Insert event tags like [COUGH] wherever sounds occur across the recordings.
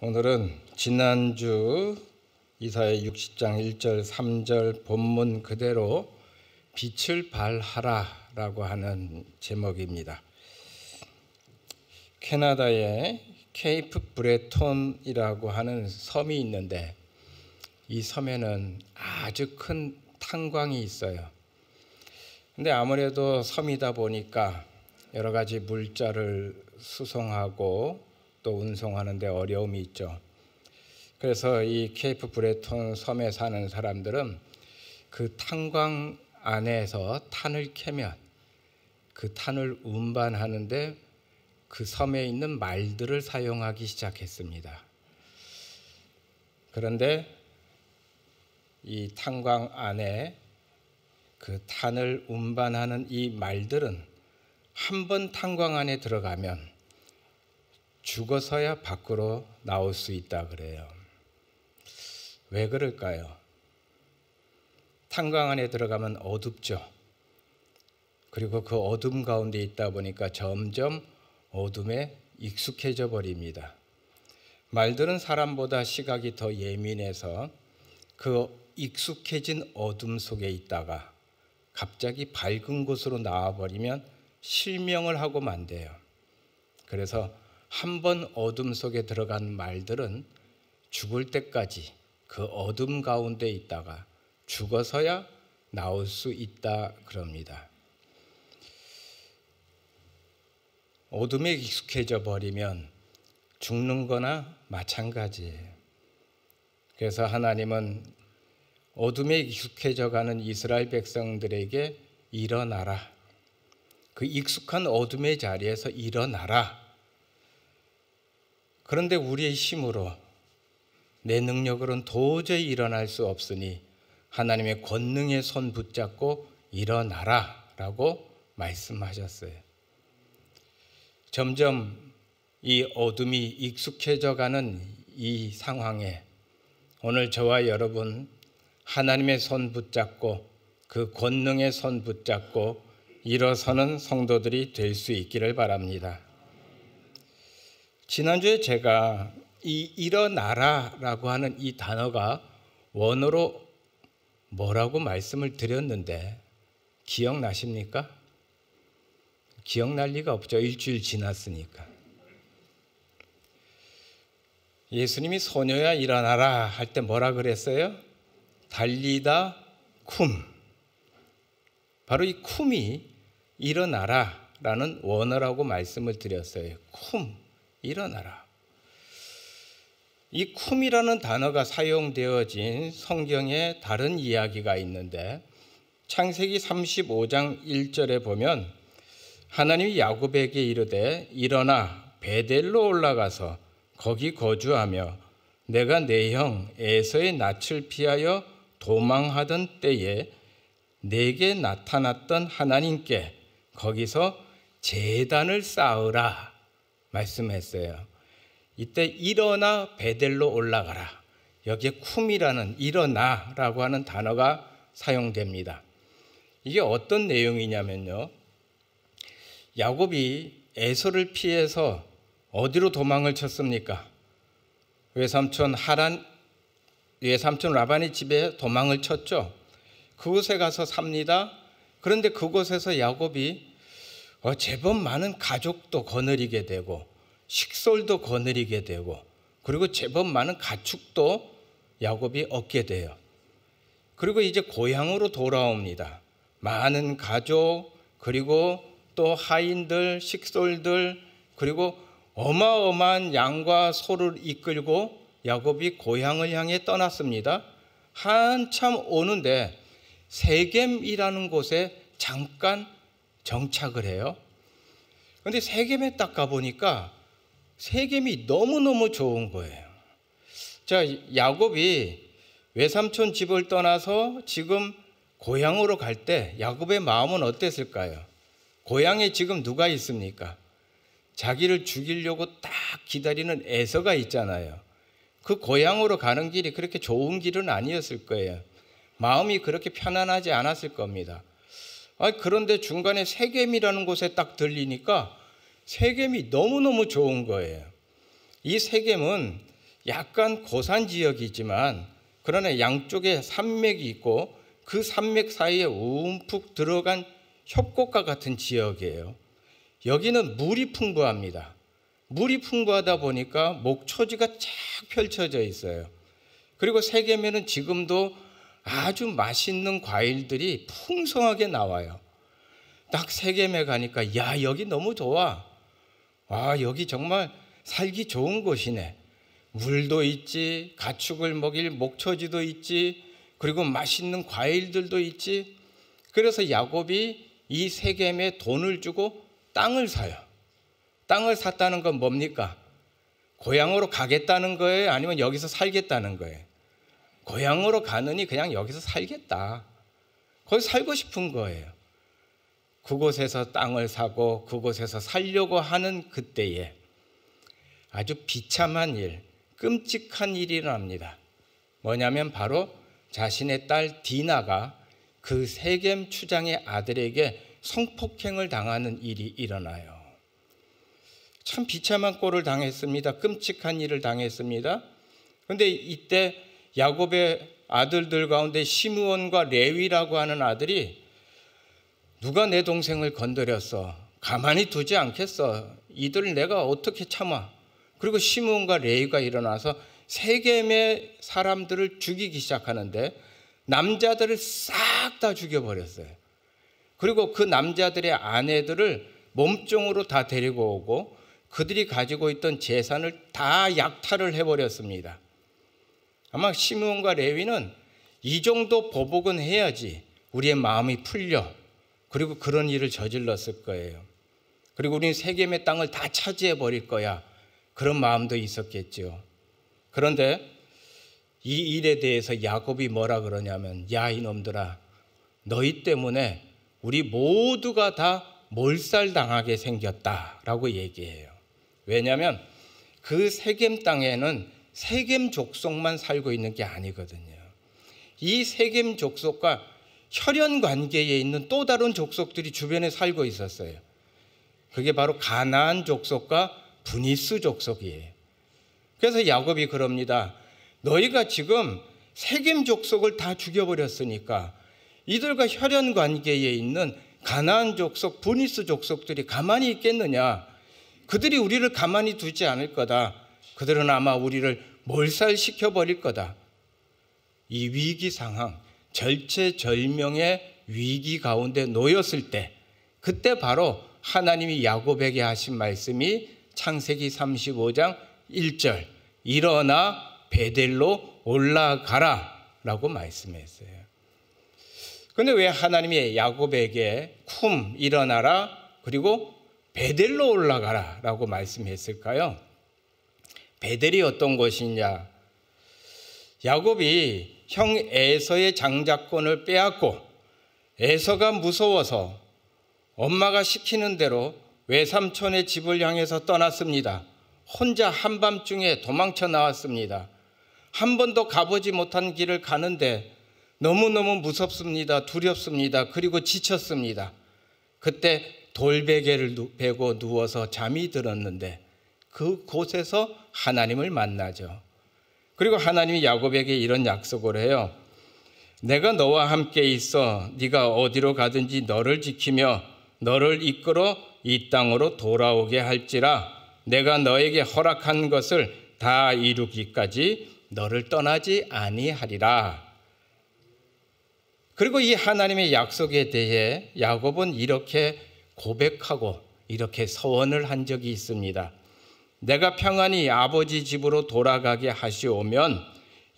오늘은 지난주 이사의 60장 1절 3절 본문 그대로 빛을 발하라라고 하는 제목입니다. 캐나다의 케이프 브레톤이라고 하는 섬이 있는데 이 섬에는 아주 큰 탄광이 있어요. 근데 아무래도 섬이다 보니까 여러 가지 물자를 수송하고 또 운송하는데 어려움이 있죠. 그래서 이 케이프 브레톤 섬에 사는 사람들은 그 탄광 안에서 탄을 캐면 그 탄을 운반하는데 그 섬에 있는 말들을 사용하기 시작했습니다. 그런데 이 탄광 안에 그 탄을 운반하는 이 말들은 한 번 탄광 안에 들어가면 죽어서야 밖으로 나올 수 있다 그래요. 왜 그럴까요? 탄광 안에 들어가면 어둡죠. 그리고 그 어둠 가운데 있다 보니까 점점 어둠에 익숙해져 버립니다. 말들은 사람보다 시각이 더 예민해서 그 익숙해진 어둠 속에 있다가 갑자기 밝은 곳으로 나와 버리면 실명을 하고 만대요. 그래서 한번 어둠 속에 들어간 말들은 죽을 때까지 그 어둠 가운데 있다가 죽어서야 나올 수 있다 그럽니다. 어둠에 익숙해져 버리면 죽는 거나 마찬가지예요. 그래서 하나님은 어둠에 익숙해져 가는 이스라엘 백성들에게 일어나라. 그 익숙한 어둠의 자리에서 일어나라 그런데 우리의 힘으로 내 능력으로는 도저히 일어날 수 없으니 하나님의 권능의 손 붙잡고 일어나라 라고 말씀하셨어요. 점점 이 어둠이 익숙해져 가는 이 상황에 오늘 저와 여러분 하나님의 손 붙잡고 그 권능의 손 붙잡고 일어서는 성도들이 될 수 있기를 바랍니다. 지난주에 제가 이 일어나라라고 하는 이 단어가 원어로 뭐라고 말씀을 드렸는데 기억나십니까? 기억날 리가 없죠. 일주일 지났으니까. 예수님이 소녀야 일어나라 할 때 뭐라 그랬어요? 달리다 쿰. 바로 이 쿰이 일어나라라는 원어라고 말씀을 드렸어요. 쿰. 일어나라. 이 쿰이라는 단어가 사용되어진 성경의 다른 이야기가 있는데 창세기 35장 1절에 보면 하나님이 야곱에게 이르되 일어나 베델로 올라가서 거기 거주하며 내가 내 형 에서의 낯을 피하여 도망하던 때에 내게 나타났던 하나님께 거기서 재단을 쌓으라 말씀했어요. 이때 일어나 베델로 올라가라. 여기에 쿰이라는 일어나라고 하는 단어가 사용됩니다. 이게 어떤 내용이냐면요. 야곱이 에서를 피해서 어디로 도망을 쳤습니까? 외삼촌 하란 외삼촌 라반의 집에 도망을 쳤죠. 그곳에 가서 삽니다. 그런데 그곳에서 야곱이 어, 제법 많은 가족도 거느리게 되고 식솔도 거느리게 되고 그리고 제법 많은 가축도 야곱이 얻게 돼요. 그리고 이제 고향으로 돌아옵니다. 많은 가족 그리고 또 하인들 식솔들 그리고 어마어마한 양과 소를 이끌고 야곱이 고향을 향해 떠났습니다. 한참 오는데 세겜이라는 곳에 잠깐 정착을 해요. 그런데 세겜에 딱 가보니까 세겜이 너무너무 좋은 거예요. 자, 야곱이 외삼촌 집을 떠나서 지금 고향으로 갈 때 야곱의 마음은 어땠을까요? 고향에 지금 누가 있습니까? 자기를 죽이려고 딱 기다리는 애서가 있잖아요. 그 고향으로 가는 길이 그렇게 좋은 길은 아니었을 거예요. 마음이 그렇게 편안하지 않았을 겁니다. 아, 그런데 중간에 세겜이라는 곳에 딱 들리니까 세겜이 너무너무 좋은 거예요. 이 세겜은 약간 고산 지역이지만 그러나 양쪽에 산맥이 있고 그 산맥 사이에 움푹 들어간 협곡과 같은 지역이에요. 여기는 물이 풍부합니다. 물이 풍부하다 보니까 목초지가 쫙 펼쳐져 있어요. 그리고 세계면은 지금도 아주 맛있는 과일들이 풍성하게 나와요. 딱 세겜에 가니까 야 여기 너무 좋아. 아 여기 정말 살기 좋은 곳이네. 물도 있지, 가축을 먹일 목초지도 있지, 그리고 맛있는 과일들도 있지. 그래서 야곱이 이 세겜에 돈을 주고 땅을 사요. 땅을 샀다는 건 뭡니까? 고향으로 가겠다는 거예요? 아니면 여기서 살겠다는 거예요? 고향으로 가느니 그냥 여기서 살겠다. 거기 살고 싶은 거예요. 그곳에서 땅을 사고 그곳에서 살려고 하는 그때에 아주 비참한 일, 끔찍한 일이 일어납니다. 뭐냐면 바로 자신의 딸 디나가 그 세겜 추장의 아들에게 성폭행을 당하는 일이 일어나요. 참 비참한 꼴을 당했습니다. 끔찍한 일을 당했습니다. 그런데 이때 야곱의 아들들 가운데 시므온과 레위라고 하는 아들이 누가 내 동생을 건드렸어. 가만히 두지 않겠어. 이들 내가 어떻게 참아. 그리고 시므온과 레위가 일어나서 세겜의 사람들을 죽이기 시작하는데 남자들을 싹 다 죽여버렸어요. 그리고 그 남자들의 아내들을 몸종으로 다 데리고 오고 그들이 가지고 있던 재산을 다 약탈을 해버렸습니다. 아마 시므온과 레위는 이 정도 보복은 해야지 우리의 마음이 풀려 그리고 그런 일을 저질렀을 거예요. 그리고 우리는 세겜의 땅을 다 차지해 버릴 거야. 그런 마음도 있었겠죠. 그런데 이 일에 대해서 야곱이 뭐라 그러냐면 야 이놈들아 너희 때문에 우리 모두가 다 몰살당하게 생겼다라고 얘기해요. 왜냐하면 그 세겜 땅에는 세겜 족속만 살고 있는 게 아니거든요. 이 세겜 족속과 혈연 관계에 있는 또 다른 족속들이 주변에 살고 있었어요. 그게 바로 가나안 족속과 분이스 족속이에요. 그래서 야곱이 그럽니다. 너희가 지금 세겜 족속을 다 죽여버렸으니까 이들과 혈연 관계에 있는 가나안 족속, 분이스 족속들이 가만히 있겠느냐? 그들이 우리를 가만히 두지 않을 거다. 그들은 아마 우리를 몰살시켜 버릴 거다. 이 위기 상황, 절체절명의 위기 가운데 놓였을 때, 그때 바로 하나님이 야곱에게 하신 말씀이 창세기 35장 1절, 일어나 베델로 올라가라 라고 말씀했어요. 근데 왜 하나님이 야곱에게 쿰 일어나라 그리고 베델로 올라가라 라고 말씀했을까요? 베델이 어떤 곳이냐? 야곱이 형 에서의 장자권을 빼앗고 에서가 무서워서 엄마가 시키는 대로 외삼촌의 집을 향해서 떠났습니다. 혼자 한밤중에 도망쳐 나왔습니다. 한 번도 가보지 못한 길을 가는데 너무너무 무섭습니다. 두렵습니다. 그리고 지쳤습니다. 그때 돌베개를 베고 누워서 잠이 들었는데 그곳에서 하나님을 만나죠. 그리고 하나님이 야곱에게 이런 약속을 해요. 내가 너와 함께 있어 네가 어디로 가든지 너를 지키며 너를 이끌어 이 땅으로 돌아오게 할지라 내가 너에게 허락한 것을 다 이루기까지 너를 떠나지 아니하리라. 그리고 이 하나님의 약속에 대해 야곱은 이렇게 고백하고 이렇게 서원을 한 적이 있습니다. 내가 평안히 아버지 집으로 돌아가게 하시오면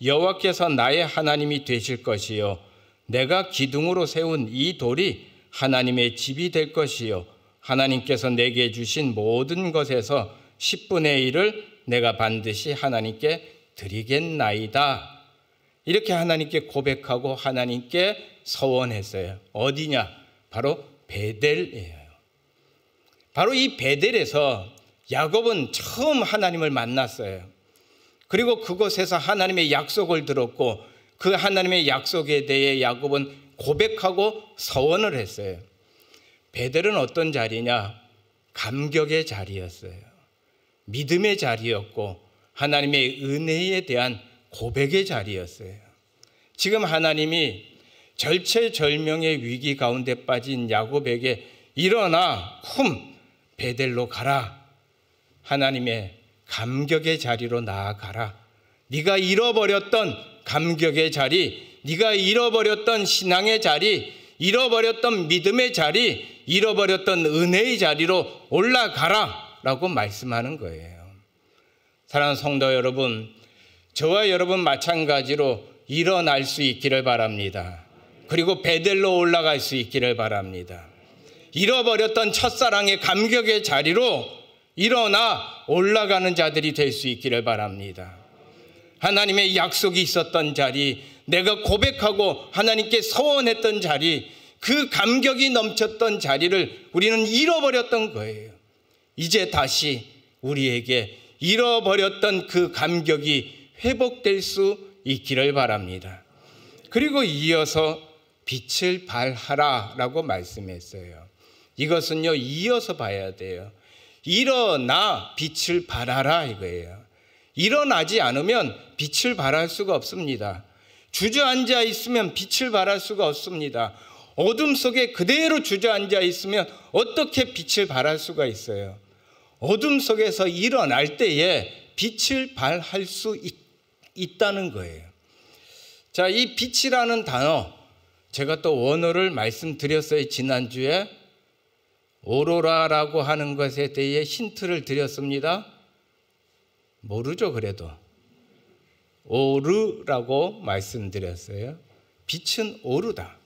여호와께서 나의 하나님이 되실 것이요 내가 기둥으로 세운 이 돌이 하나님의 집이 될 것이요 하나님께서 내게 주신 모든 것에서 10분의 1을 내가 반드시 하나님께 드리겠나이다. 이렇게 하나님께 고백하고 하나님께 서원했어요. 어디냐? 바로 베델이에요. 바로 이 베델에서 야곱은 처음 하나님을 만났어요. 그리고 그곳에서 하나님의 약속을 들었고 그 하나님의 약속에 대해 야곱은 고백하고 서원을 했어요. 베델은 어떤 자리냐? 감격의 자리였어요. 믿음의 자리였고 하나님의 은혜에 대한 고백의 자리였어요. 지금 하나님이 절체절명의 위기 가운데 빠진 야곱에게 일어나 쿰 베델로 가라 하나님의 감격의 자리로 나아가라. 네가 잃어버렸던 감격의 자리, 네가 잃어버렸던 신앙의 자리, 잃어버렸던 믿음의 자리, 잃어버렸던 은혜의 자리로 올라가라. 라고 말씀하는 거예요. 사랑하는 성도 여러분, 저와 여러분 마찬가지로 일어날 수 있기를 바랍니다. 그리고 베델로 올라갈 수 있기를 바랍니다. 잃어버렸던 첫사랑의 감격의 자리로 일어나 올라가는 자들이 될 수 있기를 바랍니다. 하나님의 약속이 있었던 자리, 내가 고백하고 하나님께 서원했던 자리, 그 감격이 넘쳤던 자리를 우리는 잃어버렸던 거예요. 이제 다시 우리에게 잃어버렸던 그 감격이 회복될 수 있기를 바랍니다. 그리고 이어서 빛을 발하라 라고 말씀했어요. 이것은요, 이어서 봐야 돼요. 일어나 빛을 발하라 이거예요. 일어나지 않으면 빛을 발할 수가 없습니다. 주저앉아 있으면 빛을 발할 수가 없습니다. 어둠 속에 그대로 주저앉아 있으면 어떻게 빛을 발할 수가 있어요? 어둠 속에서 일어날 때에 빛을 발할 수 있, 있다는 거예요. 자, 이 빛이라는 단어, 제가 또 원어를 말씀드렸어요, 지난주에. 오로라라고 하는 것에 대해 힌트를 드렸습니다. 모르죠, 그래도. 오르라고 말씀드렸어요. 빛은 오르다.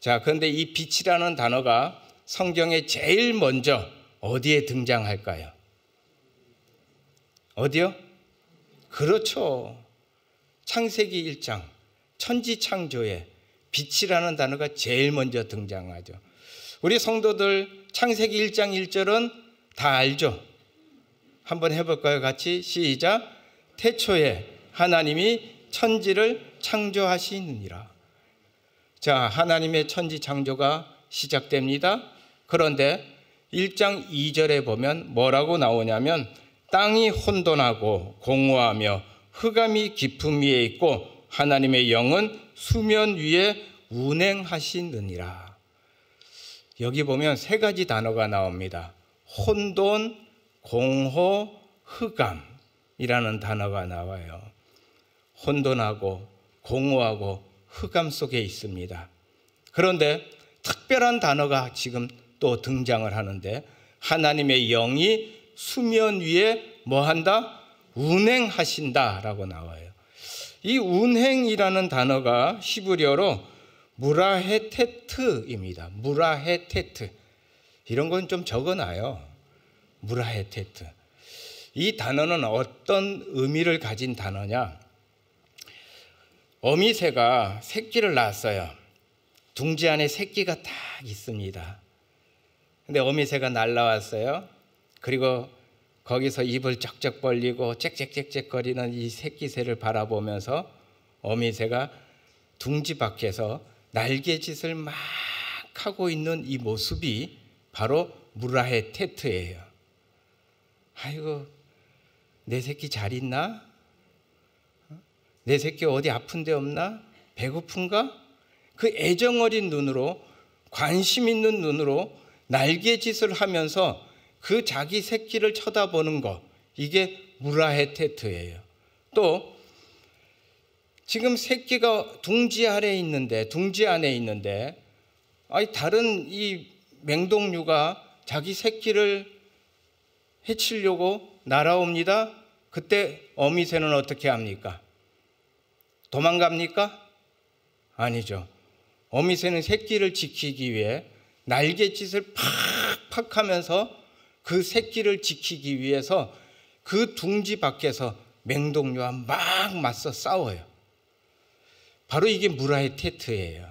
자, 그런데 이 빛이라는 단어가 성경에 제일 먼저 어디에 등장할까요? 어디요? 그렇죠. 창세기 1장, 천지창조에 빛이라는 단어가 제일 먼저 등장하죠. 우리 성도들 창세기 1장 1절은 다 알죠. 한번 해볼까요? 같이 시작. 태초에 하나님이 천지를 창조하시느니라. 자, 하나님의 천지 창조가 시작됩니다. 그런데 1장 2절에 보면 뭐라고 나오냐면 땅이 혼돈하고 공허하며 흑암이 깊음 위에 있고 하나님의 영은 수면 위에 운행하시느니라. 여기 보면 세 가지 단어가 나옵니다. 혼돈, 공허, 흑암이라는 단어가 나와요. 혼돈하고 공허하고 흑암 속에 있습니다. 그런데 특별한 단어가 지금 또 등장을 하는데 하나님의 영이 수면 위에 뭐 한다? 운행하신다라고 나와요. 이 운행이라는 단어가 히브리어로 무라헤테트입니다. 무라헤테트. 이런 건 좀 적어놔요. 무라헤테트. 이 단어는 어떤 의미를 가진 단어냐? 어미새가 새끼를 낳았어요. 둥지 안에 새끼가 딱 있습니다. 근데 어미새가 날라왔어요. 그리고 거기서 입을 쩍쩍 벌리고 쩍짹쩍짹 거리는 이 새끼새를 바라보면서 어미새가 둥지 밖에서 날개짓을 막 하고 있는 이 모습이 바로 무라의 테트예요. 아이고 내 새끼 잘 있나? 내 새끼 어디 아픈데 없나? 배고픈가? 그 애정 어린 눈으로 관심 있는 눈으로 날개짓을 하면서 그 자기 새끼를 쳐다보는 것 이게 무라의 테트예요. 또 지금 새끼가 둥지 아래 있는데 둥지 안에 있는데 아니 다른 이 맹동류가 자기 새끼를 해치려고 날아옵니다. 그때 어미새는 어떻게 합니까? 도망갑니까? 아니죠. 어미새는 새끼를 지키기 위해 날갯짓을 팍팍 하면서 그 새끼를 지키기 위해서 그 둥지 밖에서 맹동류와 막 맞서 싸워요. 바로 이게 무라의 테트예요.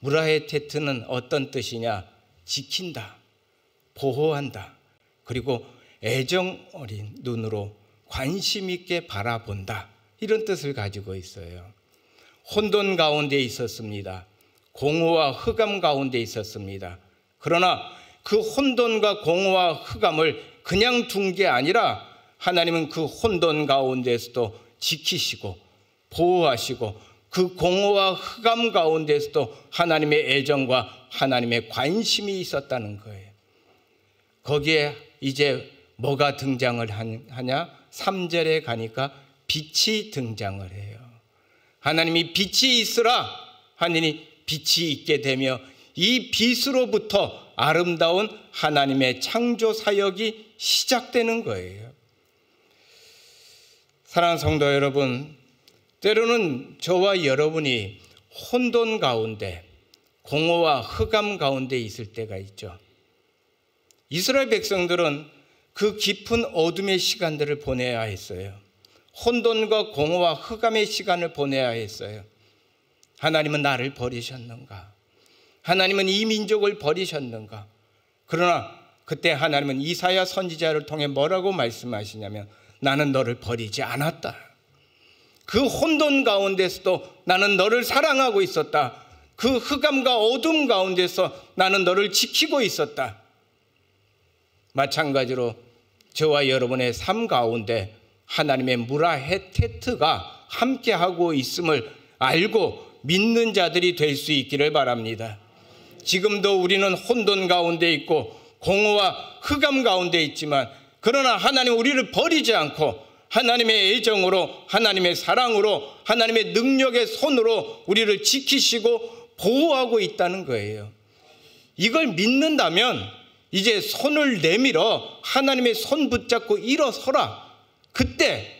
무라의 테트는 어떤 뜻이냐? 지킨다, 보호한다, 그리고 애정 어린 눈으로 관심 있게 바라본다. 이런 뜻을 가지고 있어요. 혼돈 가운데 있었습니다. 공허와 흑암 가운데 있었습니다. 그러나 그 혼돈과 공허와 흑암을 그냥 둔 게 아니라 하나님은 그 혼돈 가운데에서도 지키시고 보호하시고 그 공허와 흑암 가운데서도 하나님의 애정과 하나님의 관심이 있었다는 거예요. 거기에 이제 뭐가 등장을 하냐? 3절에 가니까 빛이 등장을 해요. 하나님이 빛이 있으라 하느니 빛이 있게 되며 이 빛으로부터 아름다운 하나님의 창조 사역이 시작되는 거예요. 사랑 성도 여러분, 때로는 저와 여러분이 혼돈 가운데 공허와 흑암 가운데 있을 때가 있죠. 이스라엘 백성들은 그 깊은 어둠의 시간들을 보내야 했어요. 혼돈과 공허와 흑암의 시간을 보내야 했어요. 하나님은 나를 버리셨는가? 하나님은 이 민족을 버리셨는가? 그러나 그때 하나님은 이사야 선지자를 통해 뭐라고 말씀하시냐면 나는 너를 버리지 않았다. 그 혼돈 가운데서도 나는 너를 사랑하고 있었다. 그 흑암과 어둠 가운데서 나는 너를 지키고 있었다. 마찬가지로 저와 여러분의 삶 가운데 하나님의 무라헤테트가 함께하고 있음을 알고 믿는 자들이 될 수 있기를 바랍니다. 지금도 우리는 혼돈 가운데 있고 공허와 흑암 가운데 있지만 그러나 하나님 우리를 버리지 않고 하나님의 애정으로 하나님의 사랑으로 하나님의 능력의 손으로 우리를 지키시고 보호하고 있다는 거예요. 이걸 믿는다면 이제 손을 내밀어 하나님의 손 붙잡고 일어서라. 그때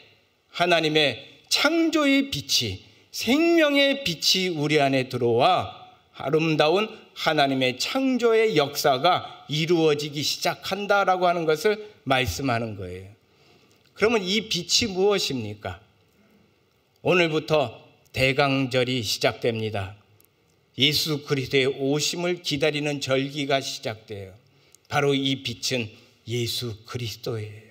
하나님의 창조의 빛이 생명의 빛이 우리 안에 들어와 아름다운 하나님의 창조의 역사가 이루어지기 시작한다라고 하는 것을 말씀하는 거예요. 그러면 이 빛이 무엇입니까? 오늘부터 대강절이 시작됩니다. 예수 그리스도의 오심을 기다리는 절기가 시작돼요. 바로 이 빛은 예수 그리스도예요.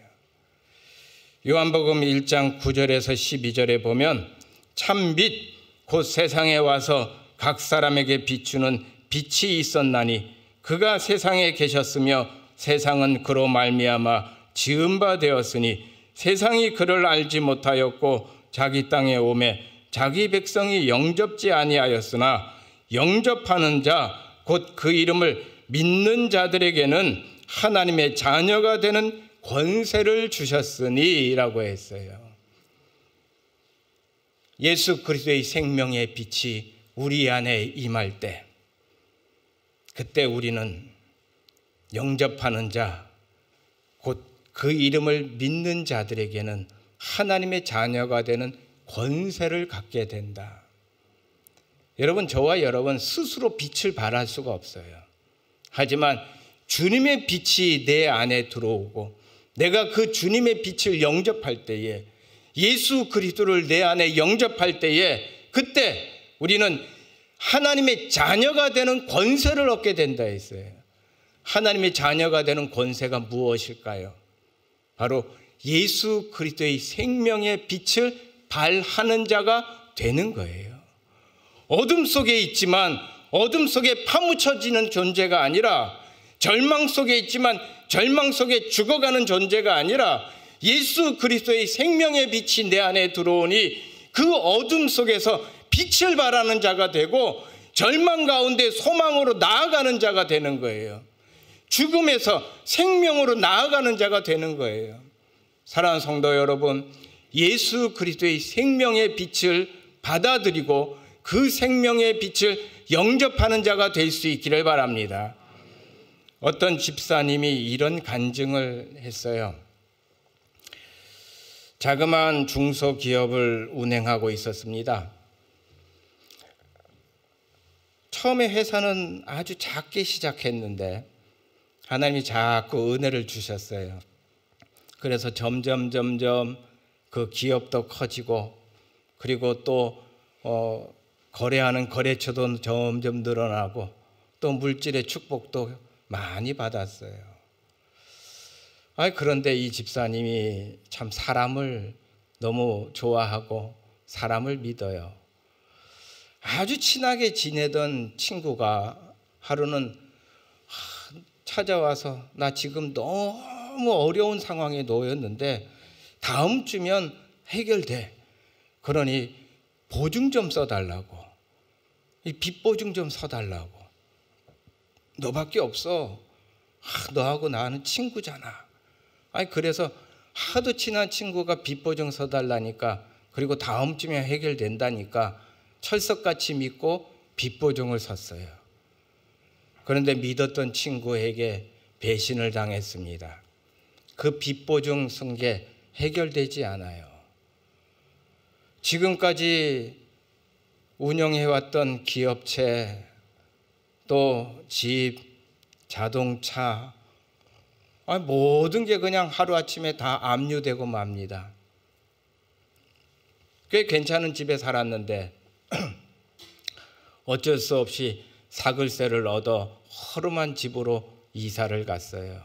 요한복음 1장 9절에서 12절에 보면 참 빛 곧 세상에 와서 각 사람에게 비추는 빛이 있었나니 그가 세상에 계셨으며 세상은 그로 말미암아 지음바 되었으니 세상이 그를 알지 못하였고 자기 땅에 오매 자기 백성이 영접지 아니하였으나 영접하는 자 곧 그 이름을 믿는 자들에게는 하나님의 자녀가 되는 권세를 주셨으니라고 했어요. 예수 그리스도의 생명의 빛이 우리 안에 임할 때 그때 우리는 영접하는 자그 이름을 믿는 자들에게는 하나님의 자녀가 되는 권세를 갖게 된다. 여러분, 저와 여러분 스스로 빛을 발할 수가 없어요. 하지만 주님의 빛이 내 안에 들어오고 내가 그 주님의 빛을 영접할 때에 예수 그리스도를 내 안에 영접할 때에 그때 우리는 하나님의 자녀가 되는 권세를 얻게 된다 했어요. 하나님의 자녀가 되는 권세가 무엇일까요? 바로 예수 그리스도의 생명의 빛을 발하는 자가 되는 거예요. 어둠 속에 있지만 어둠 속에 파묻혀지는 존재가 아니라 절망 속에 있지만 절망 속에 죽어가는 존재가 아니라 예수 그리스도의 생명의 빛이 내 안에 들어오니 그 어둠 속에서 빛을 발하는 자가 되고 절망 가운데 소망으로 나아가는 자가 되는 거예요. 죽음에서 생명으로 나아가는 자가 되는 거예요. 사랑하는 성도 여러분, 예수 그리스도의 생명의 빛을 받아들이고 그 생명의 빛을 영접하는 자가 될 수 있기를 바랍니다. 어떤 집사님이 이런 간증을 했어요. 자그마한 중소기업을 운행하고 있었습니다. 처음에 회사는 아주 작게 시작했는데 하나님이 자꾸 은혜를 주셨어요. 그래서 점점 점점 그 기업도 커지고 그리고 또 어, 거래하는 거래처도 점점 늘어나고 또 물질의 축복도 많이 받았어요. 아 그런데 이 집사님이 참 사람을 너무 좋아하고 사람을 믿어요. 아주 친하게 지내던 친구가 하루는 찾아와서 나 지금 너무 어려운 상황에 놓였는데 다음 주면 해결돼. 그러니 보증 좀 써달라고. 이 빚 보증 좀 써달라고. 너밖에 없어. 아, 너하고 나는 친구잖아. 아니 그래서 하도 친한 친구가 빚 보증 써달라니까 그리고 다음 주면 해결된다니까 철석같이 믿고 빚 보증을 샀어요. 그런데 믿었던 친구에게 배신을 당했습니다. 그 빚보증 승계 해결되지 않아요. 지금까지 운영해왔던 기업체 또 집, 자동차 모든 게 그냥 하루아침에 다 압류되고 맙니다. 꽤 괜찮은 집에 살았는데 [CLEARS THROAT] 어쩔 수 없이 사글세를 얻어 허름한 집으로 이사를 갔어요.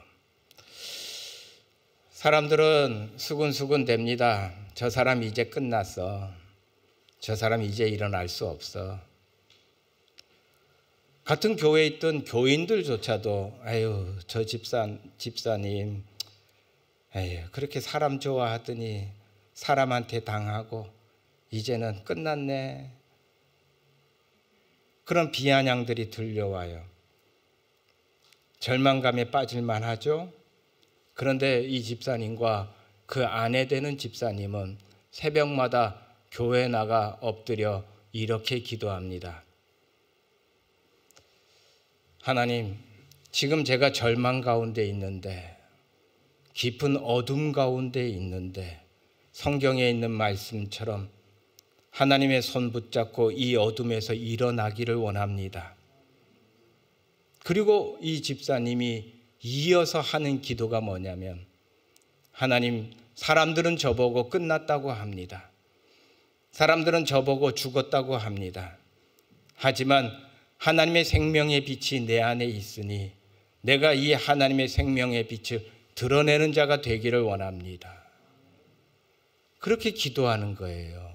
사람들은 수근수근 됩니다. 저 사람 이제 끝났어. 저 사람 이제 일어날 수 없어. 같은 교회에 있던 교인들조차도 아유 저 집산 집사님 아유 그렇게 사람 좋아하더니 사람한테 당하고 이제는 끝났네 그런 비아냥들이 들려와요. 절망감에 빠질만 하죠. 그런데 이 집사님과 그 아내 되는 집사님은 새벽마다 교회 나가 엎드려 이렇게 기도합니다. 하나님, 지금 제가 절망 가운데 있는데, 깊은 어둠 가운데 있는데, 성경에 있는 말씀처럼 하나님의 손 붙잡고 이 어둠에서 일어나기를 원합니다. 그리고 이 집사님이 이어서 하는 기도가 뭐냐면, 하나님, 사람들은 저보고 끝났다고 합니다. 사람들은 저보고 죽었다고 합니다. 하지만 하나님의 생명의 빛이 내 안에 있으니 내가 이 하나님의 생명의 빛을 드러내는 자가 되기를 원합니다. 그렇게 기도하는 거예요.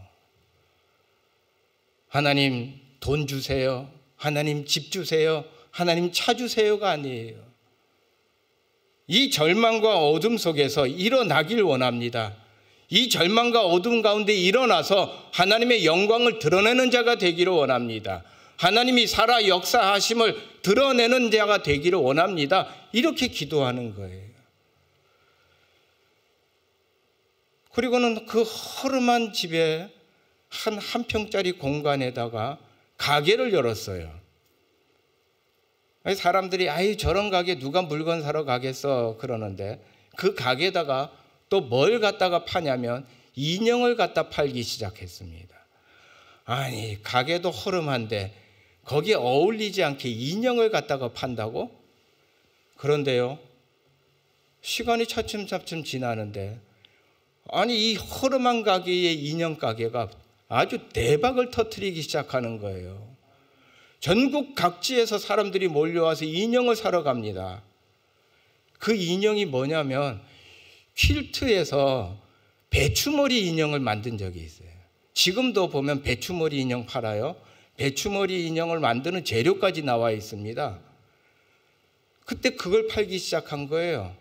하나님 돈 주세요. 하나님 집 주세요. 하나님 차 주세요가 아니에요. 이 절망과 어둠 속에서 일어나길 원합니다. 이 절망과 어둠 가운데 일어나서 하나님의 영광을 드러내는 자가 되기를 원합니다. 하나님이 살아 역사하심을 드러내는 자가 되기를 원합니다. 이렇게 기도하는 거예요. 그리고는 그 허름한 집에 한한 평짜리 공간에다가 가게를 열었어요. 사람들이 아이 저런 가게 누가 물건 사러 가겠어 그러는데 그 가게에다가 또 뭘 갖다가 파냐면 인형을 갖다 팔기 시작했습니다. 아니 가게도 허름한데 거기에 어울리지 않게 인형을 갖다가 판다고? 그런데요 시간이 차츰차츰 지나는데 아니 이 허름한 가게의 인형 가게가 아주 대박을 터트리기 시작하는 거예요. 전국 각지에서 사람들이 몰려와서 인형을 사러 갑니다. 그 인형이 뭐냐면 퀼트에서 배추머리 인형을 만든 적이 있어요. 지금도 보면 배추머리 인형 팔아요. 배추머리 인형을 만드는 재료까지 나와 있습니다. 그때 그걸 팔기 시작한 거예요.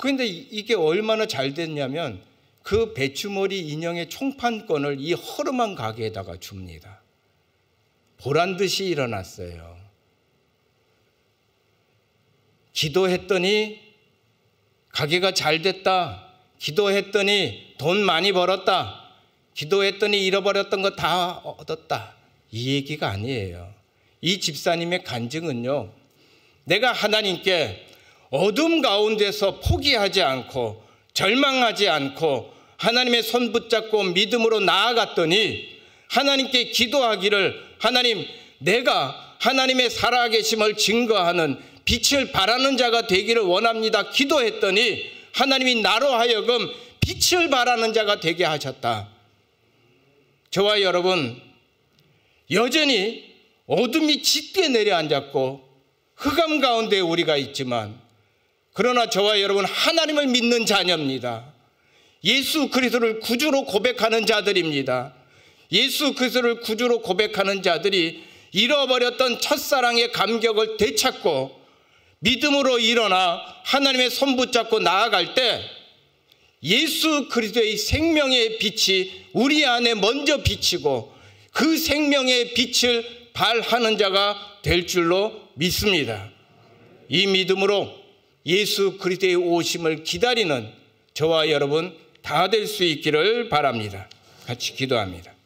그런데 이게 얼마나 잘 됐냐면 그 배추머리 인형의 총판권을 이 허름한 가게에다가 줍니다. 보란 듯이 일어났어요. 기도했더니 가게가 잘 됐다. 기도했더니 돈 많이 벌었다. 기도했더니 잃어버렸던 거 다 얻었다. 이 얘기가 아니에요. 이 집사님의 간증은요. 내가 하나님께 어둠 가운데서 포기하지 않고 절망하지 않고 하나님의 손 붙잡고 믿음으로 나아갔더니 하나님께 기도하기를 하나님 내가 하나님의 살아계심을 증거하는 빛을 바라는 자가 되기를 원합니다. 기도했더니 하나님이 나로 하여금 빛을 바라는 자가 되게 하셨다. 저와 여러분 여전히 어둠이 짙게 내려앉았고 흑암 가운데 우리가 있지만 그러나 저와 여러분 하나님을 믿는 자녀입니다. 예수 그리스도를 구주로 고백하는 자들입니다. 예수 그리스도를 구주로 고백하는 자들이 잃어버렸던 첫사랑의 감격을 되찾고 믿음으로 일어나 하나님의 손 붙잡고 나아갈 때 예수 그리스도의 생명의 빛이 우리 안에 먼저 비치고 그 생명의 빛을 발하는 자가 될 줄로 믿습니다. 이 믿음으로 예수 그리스도의 오심을 기다리는 저와 여러분 다될수 있기를 바랍니다. 같이 기도합니다.